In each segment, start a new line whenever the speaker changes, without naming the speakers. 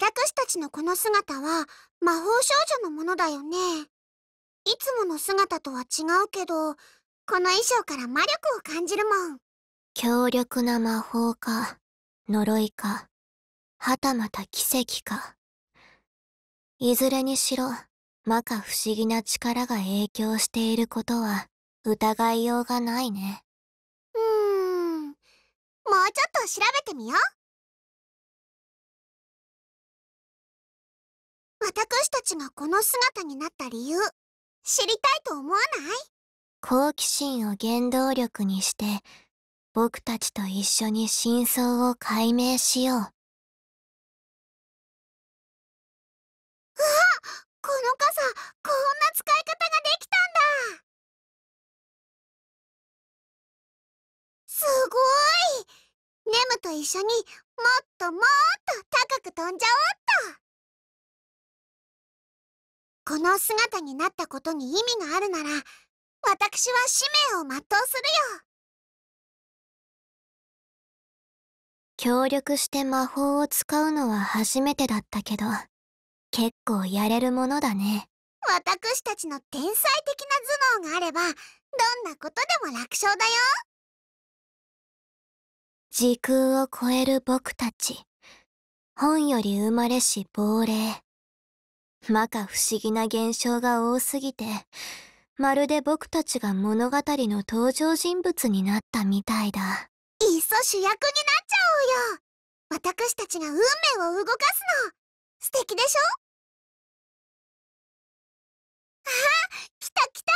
私たちのこの姿は魔法少女のものだよねいつもの姿とは違うけどこ
の衣装から魔力を感じるもん
強力な魔法か呪いかはたまた奇跡かいずれにしろ摩訶不思議な力が影響していることは
疑いようがないねうーんもうちょっと調べてみよう私たちがこの姿になった理由知りたいと思わない好奇心を原動力にして僕たちと一緒に真相を解明しよううわこの傘こんな使い方ができたんだすごいネムと一緒にもっともっと高く飛んじゃおうっとこの姿になったことに意味があるなら私は使命を全うするよ協力して魔法を使うのは初めてだったけど結構や
れるものだね私たちの天才的な頭脳があればどん
なことでも楽勝だよ時空を超える僕たち本より生まれし亡霊
摩訶不思議な現象が多すぎて、まるで僕たちが物語の登場人物になったみたいだ。いっそ主役になっちゃ
おうよ私たちが運命を動かすの素敵でしょあ来た来た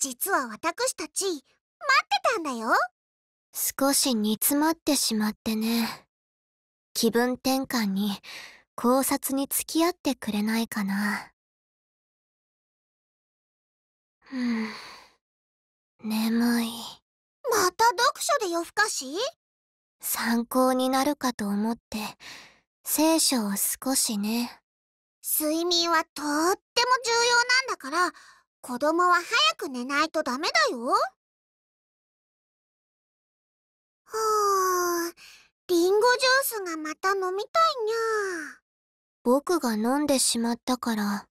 実は私たち、待ってたんだよ少し煮詰まってしまってね。気分転換に、考察に付き合ってくれないかな。うん。眠い。また読書で夜更かし参考
になるかと思って、聖書を少しね。睡眠
はとっても重要なんだから、子供は早く寝ないとダメだよ。ほんリンゴジュースがまた飲みたいにゃ。僕が飲んでしまったから、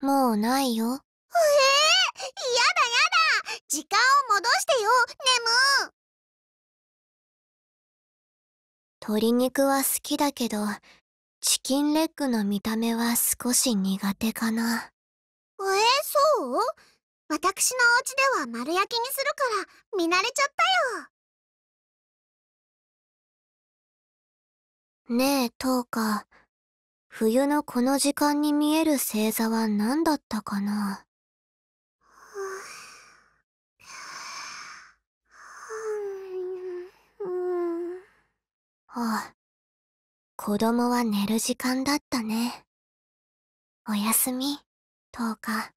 もうないよ。ええー、やだやだ時間を戻してよ、ネム
鶏肉は好きだけど、チキンレッグの見た目は少し苦
手かな。えー、そう私のお家では丸焼きにするから見慣れちゃったよ。ねえ、トーカ。冬のこの時間に見える
星座は何だったかな
あ、子供は寝る時間だったね。おやすみ、10日。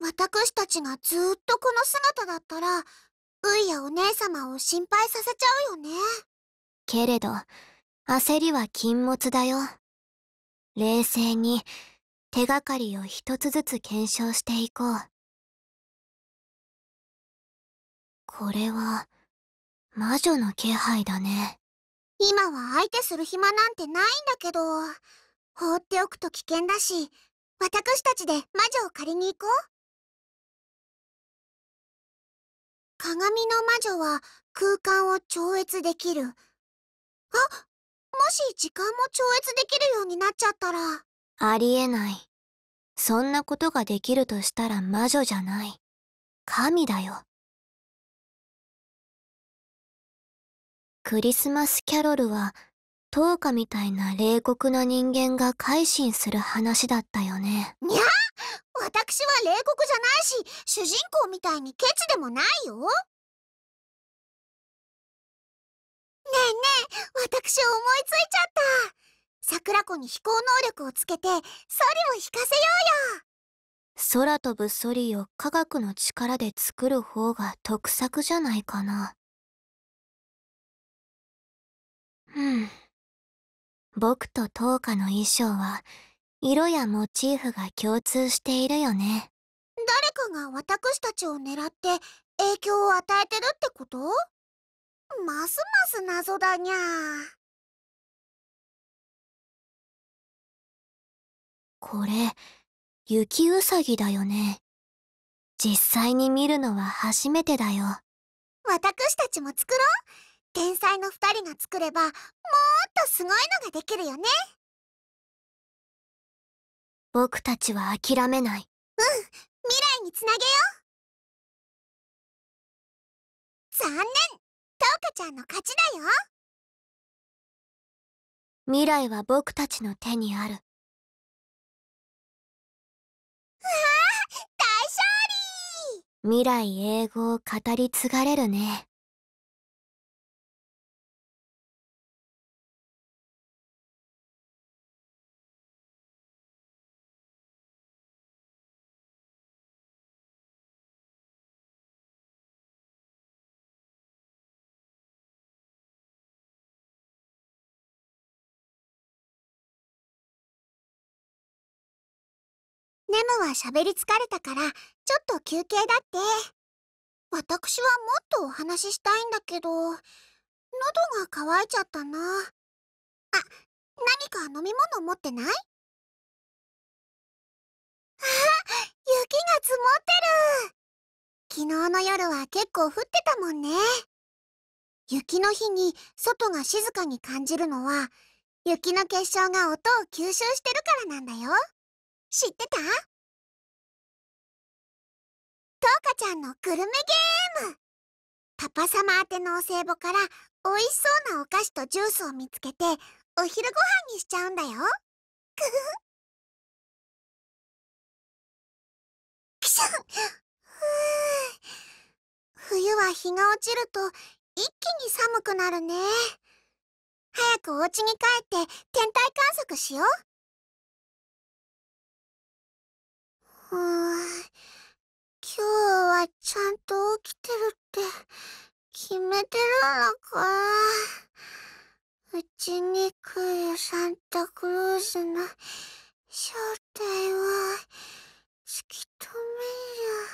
私たちがずっとこの姿だったら、ういやお姉様を心
配させちゃうよね。
けれど、焦りは禁物だよ。
冷静に手がかりを一つずつ検証していこう。これは魔女の気配だね。今は相手する暇なんてないんだけど、放っておくと危険だし、私たちで魔女を借りに行こう。鏡の魔女は空間を超越できる。あし時間も超越できるようになっちゃったら。ありえない。そんなことができるとしたら魔女じゃない。神だよ。クリスマスキャロルは、トウみたいな冷酷な
人間が改心する話だったよね。
にゃ私は冷酷
じゃないし、主人公みたいにケチでもないよ。ねえねえ私思いついちゃった桜
子に飛行能力をつけてソリを引かせようよ
空飛ぶソ
リを科学の力で作る方が得策じゃないかなうん僕とトーの衣装は色やモチーフが共通しているよね誰かが私たちを狙って影響を与えてるってことますます謎だにゃこれ雪うさぎだよね実際に見るのは初めてだよ私たちも作ろう天才の2人が作ればもっとすごいのができるよね僕たちは諦めないうん未来につなげよう残念ウカちゃんの勝ちだよ未来は僕たちの手にあるうわあ大勝利未来永劫語り継がれるねネムは喋り疲れたから、ちょっと休憩だって。私はもっとお話ししたいんだけど、喉が渇いちゃったな。あ、何か飲み物持ってないあ、雪が積もってる昨日の夜は結構降ってたもんね。
雪の日に外が静かに感じるのは、雪の結晶が音を
吸収してるからなんだよ。知ってたトウカちゃんのグルメゲームパパ様宛てのお歳暮から美味しそうなお菓子とジュースを見つけてお昼ご飯にしちゃうんだよ。クふふ。シャン冬は日が落ちると一気に寒くなるね。早くお家に帰って天体観測しよう。うーん、今日はちゃんと起きてるって決めてる
のかうちに来るサンタクロースの正体は突き止める。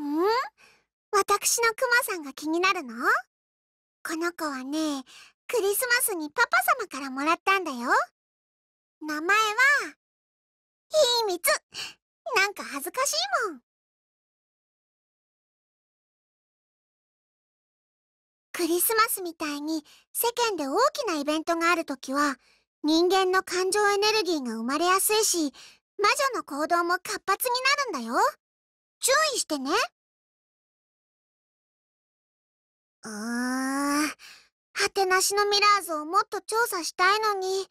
ん私のクマさんが気になるのこの子はね、クリスマスにパパ様からもらったんだよ。名前は、秘密なんか恥ずかしいもん。クリスマスみたいに世間で
大きなイベントがあるときは人間の感情エネルギーが生まれやすいし魔
女の行動も活発になるんだよ。注意してね。うー、はてなしのミラ
ーズをもっと調査したいのに、人手が足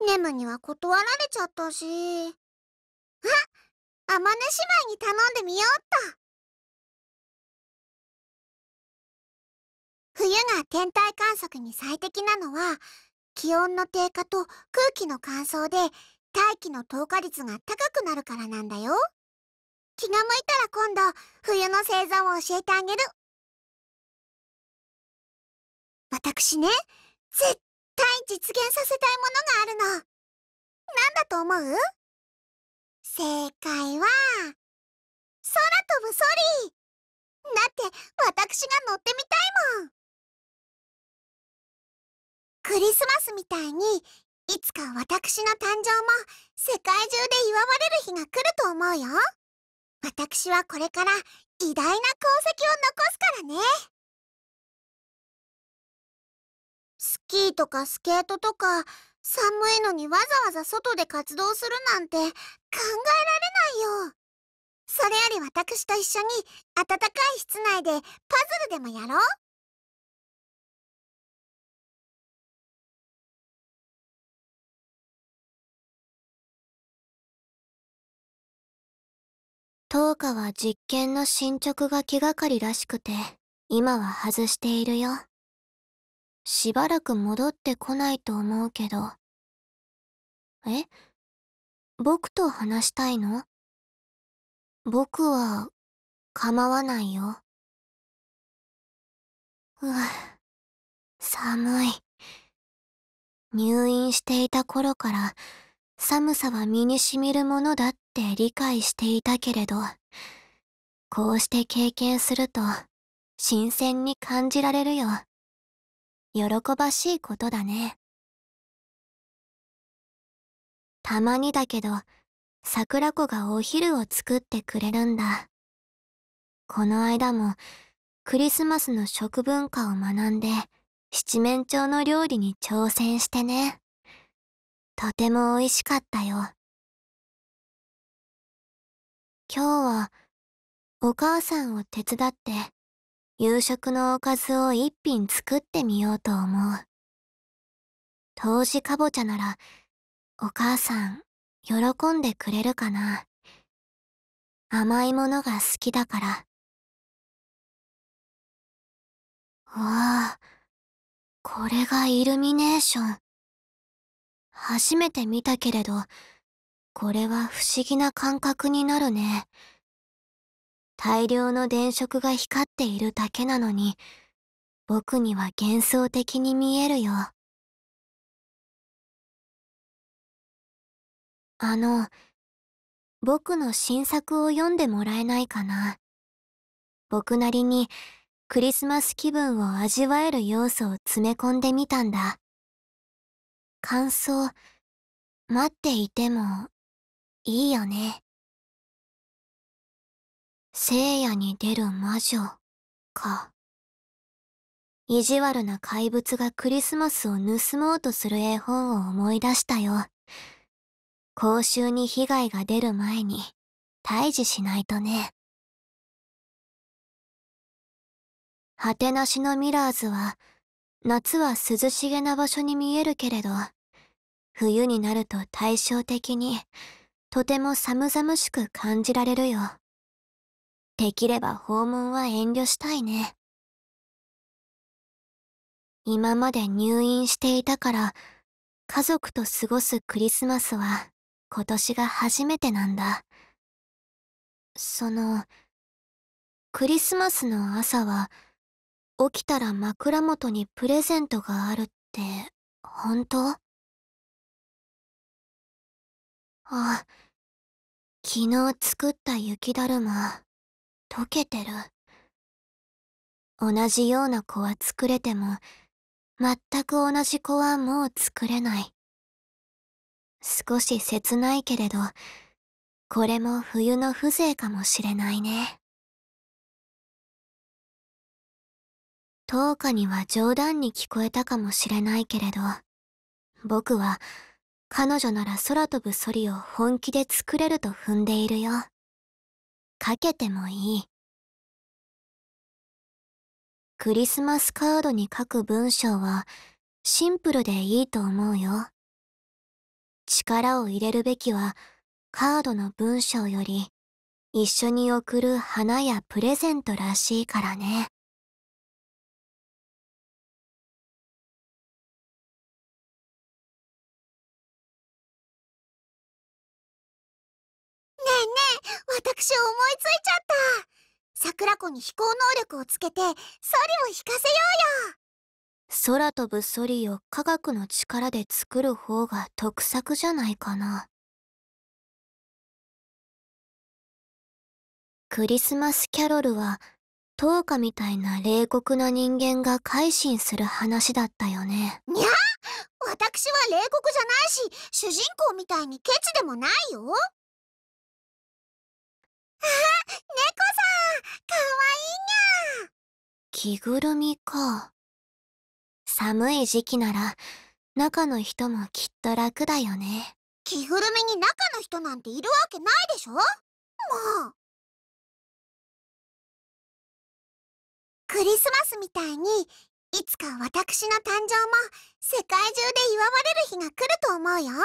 りないにゃー。ネムには断られちゃったし。あ、アマネ姉妹に頼んでみようっと。冬が天体観測に最適なのは、気温の低下と空
気の乾燥で大気の透過率が高くなるからなんだよ。
気が向いたら今度冬の星座を教えてあげる私ね絶対実現させたいものがあるの何だと思う正解は空飛ぶソリだって私が乗ってみたいもんクリスマスみたいにいつか私の誕生も世界中で祝われる日が来ると思うよ私はこれから偉大な功績を残すからねスキーとかスケートとか寒いの
にわざわざ外で活動するなんて考えられないよ
それより私と一緒に暖かい室内でパズルでもやろう当家は実験の進捗が気がかりらしくて、今は外しているよ。しばらく戻ってこないと思うけど。え僕と話したいの僕は、構わないよ。うわ、寒い。入院していた頃
から、寒さは身にしみるものだって理解していたけれど、
こうして経験すると、新鮮に感じられるよ。喜ばしいことだね。たまにだけど、桜子がお昼を作ってくれ
るんだ。この間も、クリスマスの食文化を学んで、七面鳥の料理に挑戦してね。
とても美味しかったよ。今日は、お母さんを手伝って、夕食のおかずを一
品作ってみようと思う。当時かぼちゃなら、
お母さん、喜んでくれるかな。甘いものが好きだから。わあ、これがイルミネーション。初
めて見たけれど、これは不思議な感覚になるね。
大量の電飾が光っているだけなのに、僕には幻想的に見えるよ。あの、僕の新作を読んで
もらえないかな。僕なりにクリスマス気分を味
わえる要素を詰め込んでみたんだ。感想、待っていても、いいよね。聖夜に出る魔女、か。
意地悪な怪物がクリスマスを盗もうとする絵本を思い出したよ。
公衆に被害が出る前に、退治しないとね。果てなしのミラーズは、夏は涼しげな場所に見えるけれど、冬
になると対照的に、とても寒々しく感じられるよ。
できれば訪問は遠慮したいね。今まで入院していたから、家族と過ご
すクリスマスは今年が初めてなんだ。その、クリスマスの朝は、起きたら
枕元にプレゼントがあるって本当あ昨日作った雪だるま溶けてる同じような子は
作れても全く同じ子はもう作れない
少し切ないけれどこれも冬の風情かもしれないね。10には冗談に聞こえたかもしれないけれど、僕は彼女なら空飛ぶソリを本気で作れると踏んでいるよ。かけてもいい。クリスマスカードに書く文章はシンプルでいいと思うよ。
力を入れるべきはカードの文章より一緒
に送る花やプレゼントらしいからね。んね私思いついちゃった桜子に飛行能力をつけてソリを引かせようよ空飛ぶソリを科学の力で作る方が得策じゃないかなクリスマスキャロルは10日みたいな冷酷な人間が
改心する話だったよね
にゃ私は冷酷じゃないし主人公みたいにケチでもないよ猫さんかわいいにゃ
着ぐるみか寒い時期なら中の人もきっと楽だよ
ね着ぐるみに中の人なんているわけないでしょもうクリスマスみたいにいつか私の誕生も世界中で祝われる日が来ると思うよ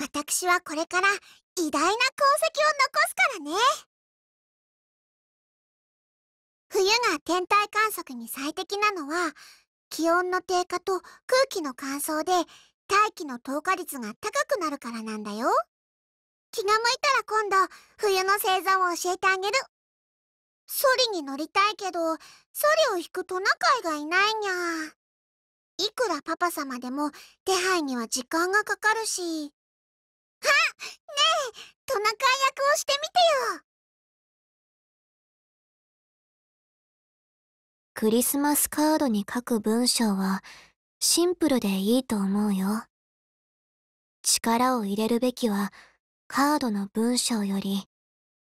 私はこれから偉大な功績を残すからね冬が天体観測に最適なのは
気温の低下と空気の乾燥で大気の透過率が高くなるからなんだよ気が向いたら今度冬の星座を教えてあげるソリに乗りたいけどソリを引くトナカイがいないにゃいくらパパ様でも手配には時間がかかる
しねえトナカイ役をしてみてよクリスマスカードに書く文章はシンプルでいいと思うよ
力を入れるべきはカードの文章より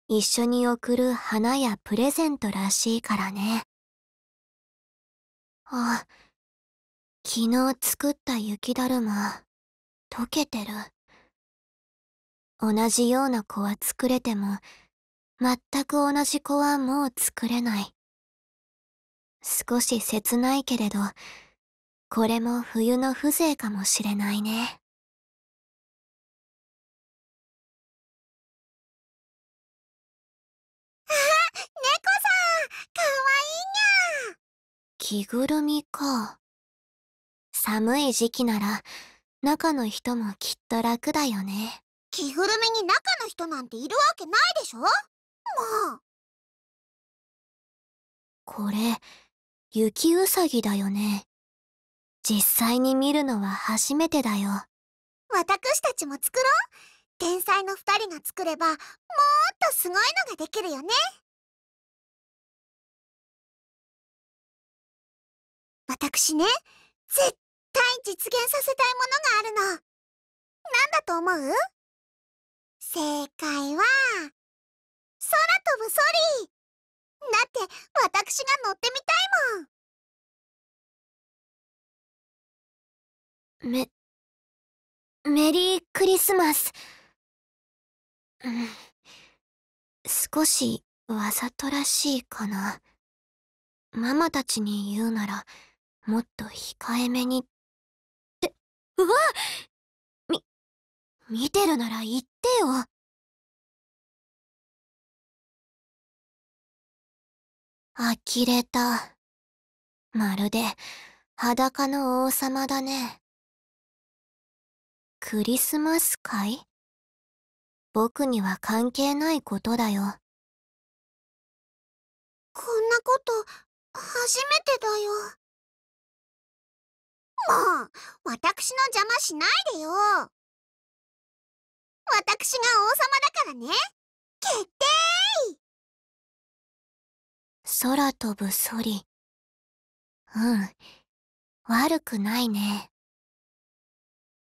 一緒に送
る花やプレゼントらしいからねあ昨日作った雪だるま溶けてる。
同じような子は作れても、全く同じ子はもう作れない。少し切ないけれ
ど、これも冬の風情かもしれないね。あ、猫さん、かわいいにゃ着ぐるみ
か。寒い時期なら、中の人もきっと
楽だよね。着ぐるみに中の人なんているわけないでしょもうこれ雪うさぎだよね実際に見るのは初めてだよ私たちも作ろう天才の2人が作ればもっとすごいのができるよね私ね絶対実現させたいものがあるの何だと思う正解は、空飛ぶソリだって私が乗ってみたいもんメ、メリークリスマス。うん、少しわざとらしいかな。ママたちに言うなら、もっと控えめに。って、うわ見てるなら言ってよ。呆れた。まるで裸の王様だね。クリスマス会僕には関係ないことだよ。こんなこと初めてだよ。もう、私の邪魔しないでよ。私が王様だからね決定空飛ぶソリうん悪くないね